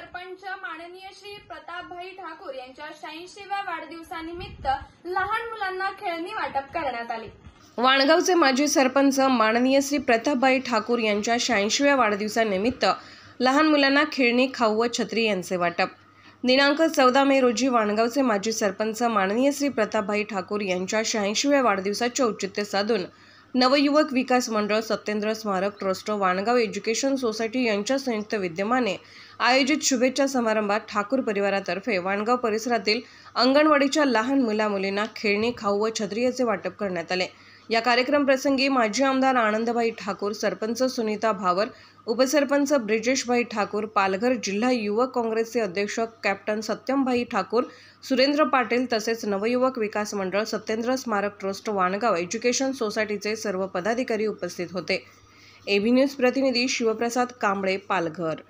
सरपंच माननीय श्री प्रतापभाई ठाकूर यांच्या शहाऐंशीव्या वाढदिवसानिमित्त लहान मुलांना खेळणी वाटप करण्यात आले वाणगावचे माजी सरपंच माननीय श्री प्रतापभाई ठाकूर यांच्या शहाऐंशीव्या वाढदिवसानिमित्त लहान मुलांना खेळणी खाऊ व छत्री यांचे वाटप दिनांक चौदा मे रोजी वाणगावचे माजी सरपंच माननीय श्री प्रतापभाई ठाकूर यांच्या शहाऐंशीव्या वाढदिवसाचे औचित्य साधून नवयुवक विकास मंडळ सत्येंद्र स्मारक ट्रस्ट वाणगाव एज्युकेशन सोसायटी यांच्या संयुक्त विद्यमाने आयोजित शुभेच्छा समारंभात ठाकूर परिवारातर्फे वाणगाव परिसरातील अंगणवाडीच्या लहान मुलामुलींना खेळणी खाऊ व छत्रियाचे वाटप करण्यात आले या कार्यक्रमप्रसंगी माजी आमदार आनंदभाई ठाकूर सरपंच सुनीता भावर उपसरपंच ब्रिजेशभाई ठाकूर पालघर जिल्हा युवक काँग्रेसचे अध्यक्ष कॅप्टन सत्यमभाई ठाकूर सुरेंद्र पाटील तसेच नवयुवक विकास मंडळ सत्येंद्र स्मारक ट्रस्ट वाणगाव एज्युकेशन सोसायटीचे सर्व पदाधिकारी उपस्थित होते एबी न्यूज प्रतिनिधी शिवप्रसाद कांबळे पालघर